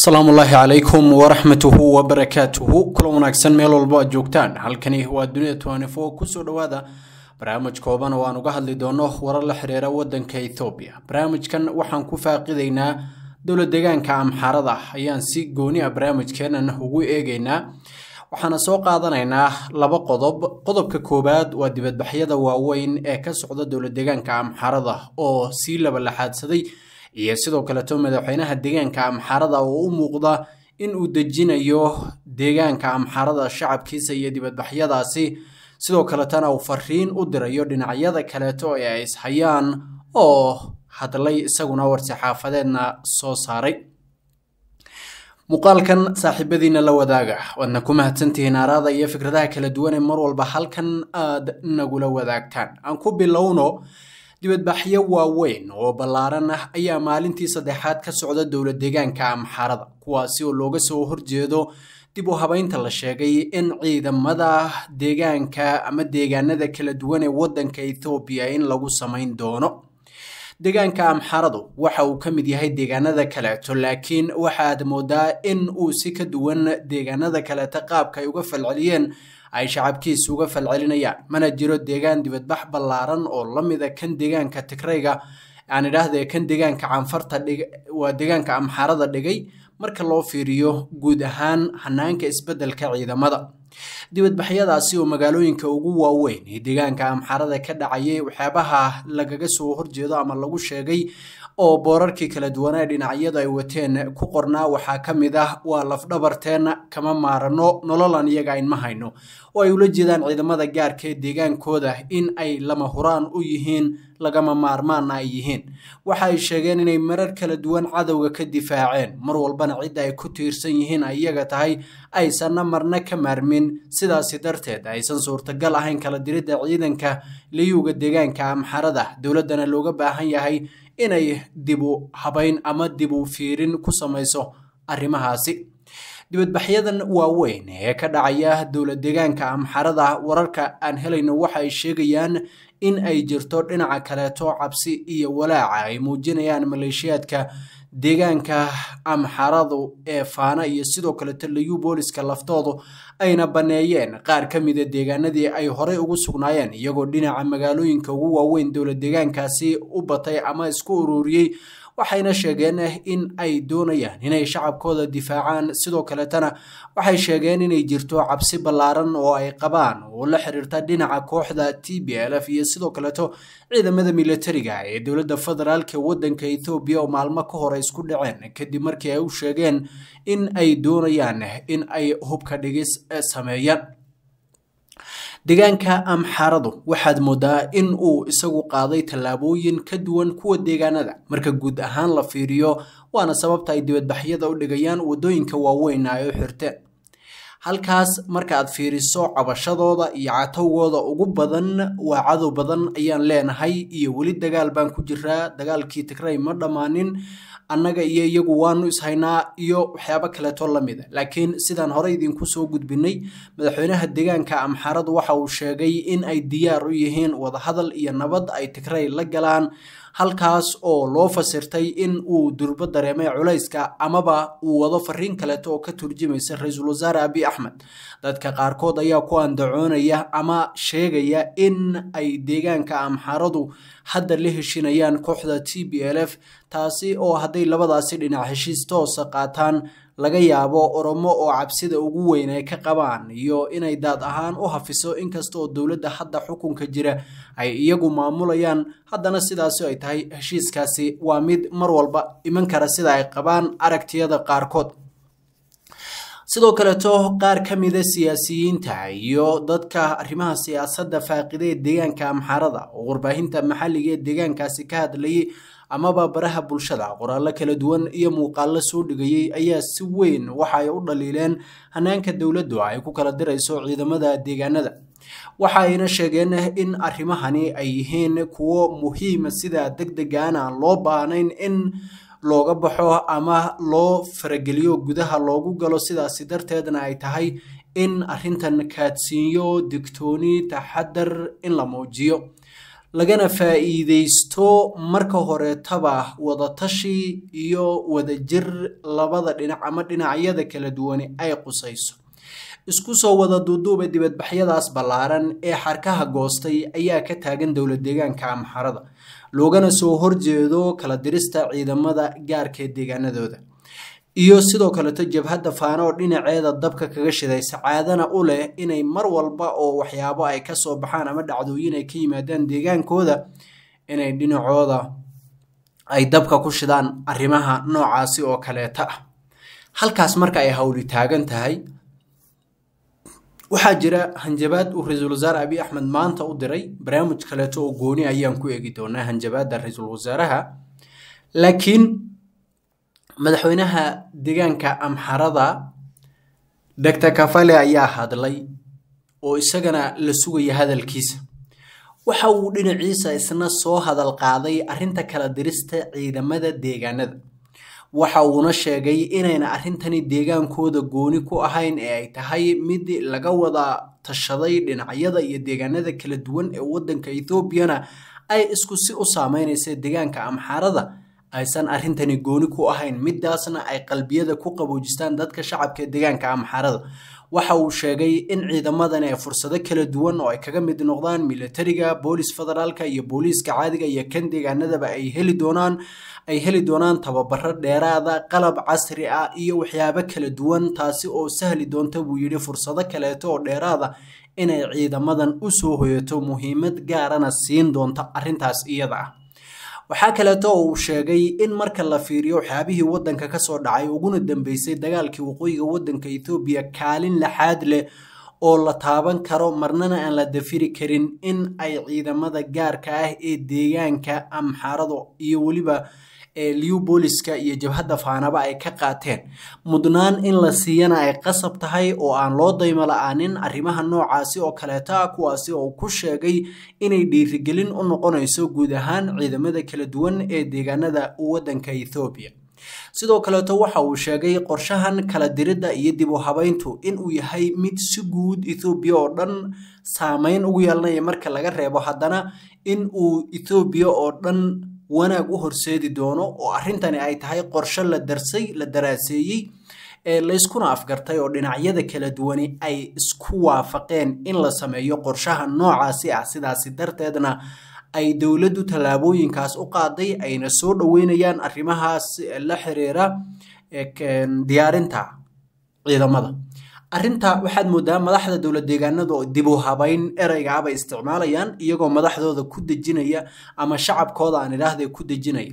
asalaamu ullaahi calaykum waraxmatuhu wabarakaatuhu kulan wanaagsan meel walbo aad joogtaan halkani waa dunida toanifo kusoo dhowaada barnaamij kooban oo aan uga hadli doono warar la xiriira waddanka ethoobiya barnaamijkan waxaan ku faaqidaynaa dowla deegaanka amxaarada ah. ayaan si gooni ah barnaamijkeenan ugu eegaynaa waxaana soo qaadanaynaa laba qodob qodobka koowaad waa dibadbaxyada waaweyn ee ka socda dowla deegaanka amxarada ah oo sii labalexaadsaday iyo sidoo kaleto madaxweynaha deegaanka amxaarada oo u muuqda in uu dejinayo deegaanka amxaarada shacabkiisa iyo dibadbaxyadaasi sidoo kaletana uu fariin u dirayo dhinacyada kaleeto ee ay ishayaan oo hadlay isaguna war-saxaafadeedna soo saaray muuqaalkan saaxiibadiina la wadaaga waadna ku mahadsantihiin aaraada iyo fikradaha kala duwan ee mar walba halkan aad nagula wadaagtaan aan ku bilowno dibadbaxyo waaweyn oo ballaaran ah ayaa maalintii saddexaad ka socda dowla deegaanka amxarada kuwaasi oo looga soo horjeedo dib u habaynta la sheegay in ciidamada deegaanka ama deegaanada kala duwan ee waddanka ethoobiya in lagu samayn doono deegaanka amxaradu waxa uu ka mid yahay deegaanada kaleeto laakiin waxa moodaa in uu si ka duwan deegaanada kaleeta qaabka ay uga falceliyeen ay shacabkiisa uga falcelinayaan mana jiro deegaan dibadbax ballaaran oo la mida kan deegaanka tigrayga aan idhaahde kan deegaanka canfarta waa deegaanka amxaarada dhigay marka loo fiiriyo guud ahaan hanaanka isbeddelka ciidamada dibadbaxyadaasi oo magaalooyinka ugu waaweyn ee deegaanka amxaarada ka dhacayay waxyaabaha lagaga soo horjeedo ama lagu sheegay oo boorarkii kala duwanee dhinacyada ay wateen ku qornaa waxaa ka mid ah waa lafdhabarteenna kama maarano nololan iyaga aynma hayno oo ay ula jeedaan ciidamada gaarka ee deegaankooda in ay lama huraan u yihiin lagama maarmaanna ay yihiin waxa ay sheegeen inay marar kala duwan cadowga ka difaaceen mar walbana cidda ay ku tiirsan yihiin ay iyaga tahay aysanna marna ka maarmin sidaasi darteed aysan suurtagal ahayn kala diridda ciidanka liyuuga deegaanka amxarada ah, dowladdana looga baahan yahay inay dibu habayn ama dibu fiirin ku samayso arrimahaasi dibadbaxyadan waaweyn ee ka dhacaya dowlad deegaanka amxarada wararka aan helayno waxa ay sheegayaan in ay jirto dhinaca kaleeto cabsi iyo walaaca ay muujinayaan maleeshiyaadka deegaanka amxaradu ee faana iyo sidoo kaleto layu booliska laftoodu ayna banneeyeen qaar ka mida ah deegaanadii ay horey ugu sugnaayeen iyagoo dhinaca magaalooyinka ugu waaweyn dowlad deegaankaasi u batay ama isku ururiyey waxayna sheegeen in ay doonayaan inay shacabkooda difaacaan sidoo kaletana waxay sheegeen inay jirto cabsi ballaaran oo ay qabaan oo la xiriirta dhinaca kooxda t b l f iyo sidoo kaleto ciidamada milatariga ah ee dowladda federaalk waddanka ethoobiya oo maalmo ka hor ay isku dhaceen kadib markii ay u sheegeen in ay doonayaan in ay hubka dhigis eh, sameeyaan deegaanka amxaaradu waxaad moodaa in uu isagu qaaday tallaabooyin ka duwan kuwa deegaanada marka guud ahaan la fiiriyo waana sababta ay dibadbaxyada u dhigayaan waddooyinka waaweyn ay u xirteen halkaas marka aad fiiriso cabashadooda iyo catowgooda ugu badan waa cadow badan ayaan leenahay iyo weli dagaal baan ku jiraa dagaalkii tigray ma dhammaanin annaga iyo iyagu waanu ishaynaa iyo waxyaabo kaleetoo la mida ah. laakiin sidaan horey idinku soo gudbinay madaxweynaha deegaanka amxarada waxa uu sheegay in ay diyaar u yihiin wadahadal iyo nabad ay tigray la galaan halkaas oo loo fasirtay in uu durbo dareemay culayska amaba uu wado fariin kaleeto oo ka turjumaysa ra-iisul wasaare abi axmed dadka qaarkood ayaa ku andacoonaya ama sheegaya in ay deegaanka amxaaradu hadda la heshinayaan kooxda t b l f taasi oo hadday labadaasi dhinac heshiis toosa ah qaataan laga yaabo oromo oo cabsida ugu weyn ay ka qabaan iyo inay daad ahaan u hafiso inkastaoo dowladda hadda xukunka jira ay iyagu maamulayaan haddana sidaasi ay tahay heshiiskaasi waa mid mar walba iman kara sida ay qabaan aragtiyada qaarkood sidoo kaleeto qaar ka mida ah siyaasiyiinta iyo dadka arrimaha siyaasadda ee deegaanka amxaarada oo warbaahinta maxalliga ee deegaankaasi ka hadlayay amaba baraha bulshada qoraallo kala duwan iyo muuqaallo soo dhigayay ayaa si weyn waxa ay u dhaliileen hanaanka dowladdu ay ku kala dirayso ciidamada deegaanada waxa ayna sheegeen in arrimahani ay yihiin kuwo muhiima sida deg degaana aan loo baahnayn in looga baxo ama loo farageliyo gudaha loogu galo sidaasi darteedna ay tahay in arrintan kaadsiinyo digtooni taxadar in la muujiyo lagana faa'iidaysto marka horeetaba wadatashi iyo wadajir labada dhinac ama dhinacyada kala duwani ay qusayso isku soo wada duuduuba dibadbaxyadaas ballaaran ee xarkaha goostay ayaa ka taagan dowlad deegaanka amxarada loogana soo horjeedo kala dirista ciidamada gaarka deegaanadooda iyo sidoo kaleto jabhada faano oo dhinaceeda dabka kaga shiday sacaadana u leh inay mar walba oo waxyaabo ay ka soo baxaan ama dhacdooyin ay ka yimaadaan deegaankooda inay dhinacooda ay dabka ku shidaan arrimaha noocaasi oo kaleeta ah halkaas marka ay hawli taagan tahay waxaa jira hanjabaad uu ra-iisul wasaare abiy axmed maanta u diray barnaamij kaleeto oo gooni ayaan ku eegi doonaa hanjabaadda ra-iisul wasaaraha laakiin madaxweynaha deegaanka amxarada dor kafale ayaa hadlay oo isagana la sugaya hadalkiisa waxa uu dhinaciisa isna soo hadal qaaday arrinta kala dirista ciidamada deegaanada waxa uuna sheegay inayna arrintani deegaankooda gooni ku ahayn ee ay tahay mid laga wada tashaday dhinacyada iyo deegaanada kala duwan ee waddanka ethoobiana ay isku si u saameynaysa deegaanka amxaarada aysan arrintani gooni ku ahayn midaasna ay qalbiyada ku qaboojistaan dadka shacabka ee deegaanka amxaarada waxa uu sheegay in ciidamadani ay fursado kala duwan oo ay kaga mid noqdaan militariga booliis federaalka iyo booliiska caadiga iyo kan deegaanadaba ay heli doonaan ay heli doonaan tababaro dheeraada qalab casri ah iyo waxyaabo kala duwan taasi oo sahli doonta buu yidhi fursado kaleeto oo dheeraada inay ciidamadan u soo hoyato muhiimad gaarana siin doonta arrintaas iyada ah waxaa kaleeto uu sheegay in marka la fiiriyo waxyaabihii waddanka ka soo dhacay uguna dambeysay dagaalkii waqooyiga waddanka ethoobiya kaalin laxaad leh oo la taaban karo marnana aan la dafiri karin in ay ciidamada gaarka ah ee deegaanka amxaarado iyo weliba ee liw iyo jabhadda faanaba ay ka qaateen mudnaan in la siiyana ay qasab tahay oo aan loo daymo la-aanin arrimaha noocaasi oo kaleeta kuwaasi oo ku sheegay inay dhiirigelin u noqonayso guud ahaan ciidamada kala duwan ee deegaanada waddanka ethoobiya sidoo kaleeto waxa uu sheegay qorshahan kala diridda iyo dib u habayntu inuu yahay mid si guud ethoobiya oo dhan saameyn ugu yeelanaya marka laga reebo haddana in uu ethoobiya oo dhan wanaag u horseedi doono oo arrintani ay tahay qorshe la darsay la daraaseeyey ee layskuna afgartay oo dhinacyada kala duwani ay isku waafaqeen in la sameeyo qorshaha noocaasi ah sidaasi darteedna ay dowladdu tallaabooyinkaas u qaaday ayna soo dhoweynayaan arrimahaas la xiriira diyaarinta ciidamada arrinta waxaad moodaa madaxda dowlad deegaanadu oo dib u habayn ereygaabay isticmaalayaan iyagoo madaxdooda ku dejinaya ama shacabkooda aan idhaahde ku dejinaya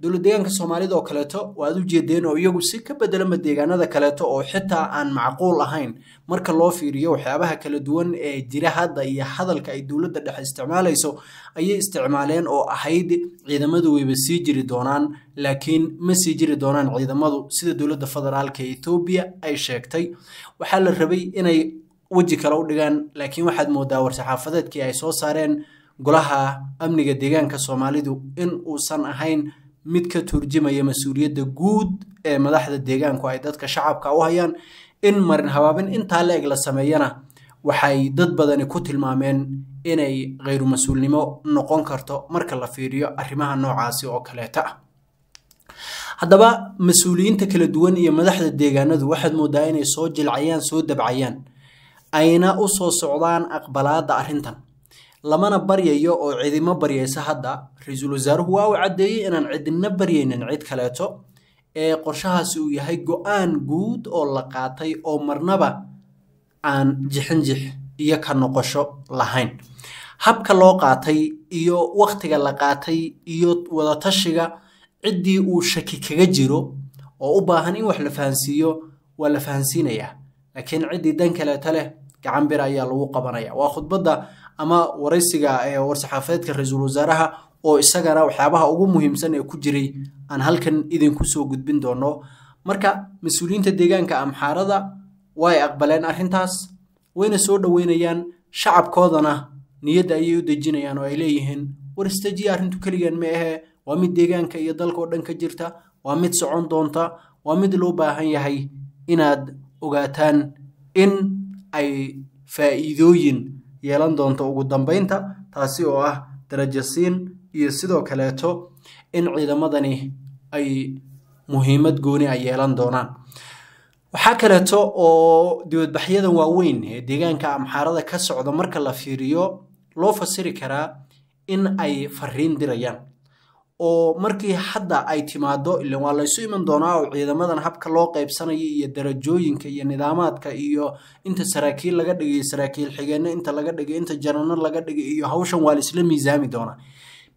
dowlad deegaanka soomaalida oo kaleeto waad u jeedeen oo iyagu si ka bedelama deegaanada kaleeto oo xitaa aan macquul ahayn marka loo fiiriyo waxyaabaha kala duwan ee jira hadda iyo hadalka ay dowladda dhexe isticmaalayso ayay isticmaaleen oo ahayd ciidamadu wayba sii jiri doonaan laakiin ma sii jiri doonaan ciidamadu sida dowladda federaalk ee etoobiya ay sheegtay waxaa la rabay inay weji kale u dhigaan laakiin waxaad moodaa warsaxaafadeedkii ay soo saareen golaha amniga deegaanka soomaalidu in uusan ahayn mid ka turjimaya mas-uuliyadda guud ee madaxda deegaanku ay dadka shacabka u hayaan in marin habaabin intaa la eg la sameeyana waxay dad badani ku tilmaameen inay kayrumas uulnimo noqon karto marka la fiiriyo arrimaha noocaasi oo kaleeta haddaba mas-uuliyiinta kala duwan iyo madaxda deegaanadu waxaad moodaa inay soo jilcayaan soo dabcayaan ayna u soo socdaan aqbalaadda arrintan lamana baryayo oo cidima baryaysa hadda ra-iisul wasaaruhu waa u caddeeyey inaan cidina baryaynin cid kaleeto ee qorshahaasi uu yahay go-aan guud oo la qaatay oo marnaba aan jixinjix iyo ka noqosho lahayn habka loo qaatay iyo wakhtiga la qaatay iyo wadatashiga ciddii uu shaki kaga jiro oo u baahan in wax la fahansiiyo waa la fahansiinayaa laakiin ciddii dan kaleeto leh gacanbir ayaa lagu qabanaya waa khudbadda ama waraysiga war saxaafadeedka ra-iisul wasaaraha oo isagana waxyaabaha ugu muhiimsan ee ku jiray aan halkan idinku soo gudbin doono marka mas-uuliyiinta deegaanka amxaarada way aqbaleen arrintaas wayna soo dhoweynayaan shacabkoodana niyadda ayay u dejinayaan oo ay leeyihiin war istajiya arrintu keligan ma ahee waa mid deegaanka iyo dalkaoo dhan ka jirta waa mid socon doonta waa mid loo baahan yahay inaad ogaataan in ay faa'iidooyin yeelan doonto ugu dambeynta taasi oo ah darajasiin iyo sidoo kaleeto in ciidamadani ay muhiimad gooni ay yeelan doonaan waxaa kaleeto oo dibadbaxyadan waaweyn ee deegaanka amxaarada ka socda marka la fiiriyo loo fasiri karaa in ay fariin dirayaan oo markii hadda ay timaado ilan waa laysu iman doonaa oo ciidamadan habka loo qaybsanaya iyo darajooyinka iyo nidaamaadka iyo inta saraakiil laga dhigay saraakiil xigeenno inta laga dhigay inta janano laga dhigay iyo hawshan waa laisla miisaami doonaa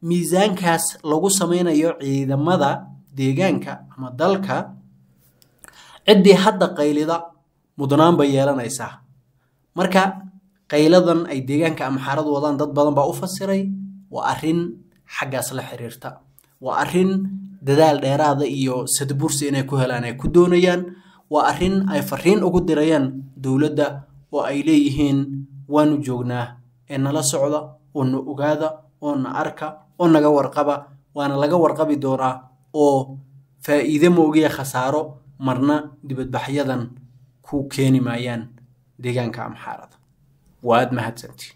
miisaankaas lagu sameynayo ciidamada deegaanka ama dalka ciddii hadda qaylida mudnaan bay yeelanaysaa marka qayladan ay deegaanka amxaarad wadaan dad badan baa u fasiray waa arrin xaggaas la xiriirta waa arin dadaal dheeraada ah iyo sadbursi inay ku helaan ay ku doonayaan waa arin ay fariin ugu dirayaan dowladda oo ay leeyihiin waanu joognaa ee nala socda oo na ogaada oo na arka oo naga warqaba waana laga warqabi doonaa oo faa'iide moogiya ah khasaaro marna dibadbaxyadan ku keeni maayaan deegaanka amxaarada waad mahadsanti